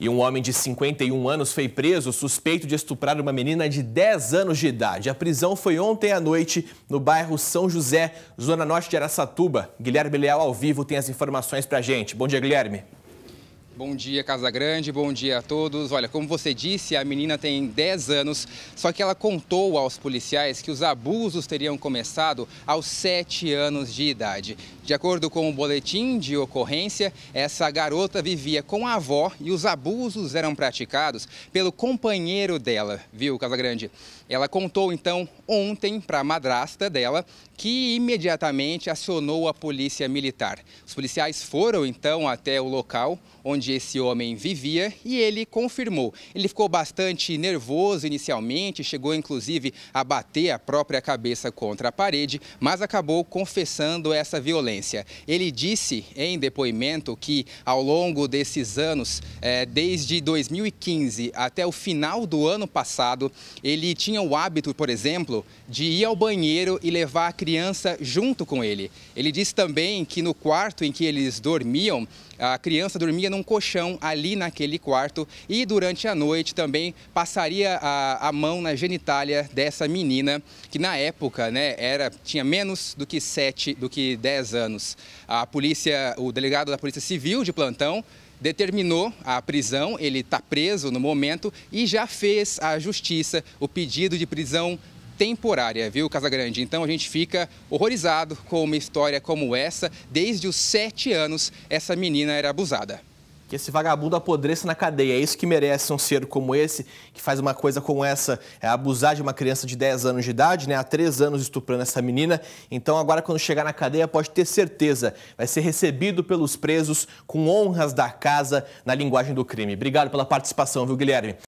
E um homem de 51 anos foi preso suspeito de estuprar uma menina de 10 anos de idade. A prisão foi ontem à noite no bairro São José, zona norte de Araçatuba. Guilherme Leal ao vivo tem as informações pra gente. Bom dia, Guilherme. Bom dia, Casa Grande, bom dia a todos. Olha, como você disse, a menina tem 10 anos, só que ela contou aos policiais que os abusos teriam começado aos 7 anos de idade. De acordo com o boletim de ocorrência, essa garota vivia com a avó e os abusos eram praticados pelo companheiro dela, viu, Casa Grande? Ela contou então ontem para a madrasta dela, que imediatamente acionou a polícia militar. Os policiais foram então até o local onde onde esse homem vivia e ele confirmou. Ele ficou bastante nervoso inicialmente, chegou inclusive a bater a própria cabeça contra a parede, mas acabou confessando essa violência. Ele disse em depoimento que ao longo desses anos, é, desde 2015 até o final do ano passado, ele tinha o hábito, por exemplo, de ir ao banheiro e levar a criança junto com ele. Ele disse também que no quarto em que eles dormiam, a criança dormia num colchão colchão ali naquele quarto e durante a noite também passaria a, a mão na genitália dessa menina, que na época né, era, tinha menos do que 7, do que 10 anos. A polícia, o delegado da Polícia Civil de plantão determinou a prisão, ele está preso no momento e já fez à justiça o pedido de prisão temporária, viu, Casa Grande? Então a gente fica horrorizado com uma história como essa. Desde os sete anos, essa menina era abusada que esse vagabundo apodreça na cadeia. É isso que merece um ser como esse, que faz uma coisa como essa, é abusar de uma criança de 10 anos de idade, né? Há 3 anos estuprando essa menina. Então, agora, quando chegar na cadeia, pode ter certeza, vai ser recebido pelos presos com honras da casa na linguagem do crime. Obrigado pela participação, viu, Guilherme?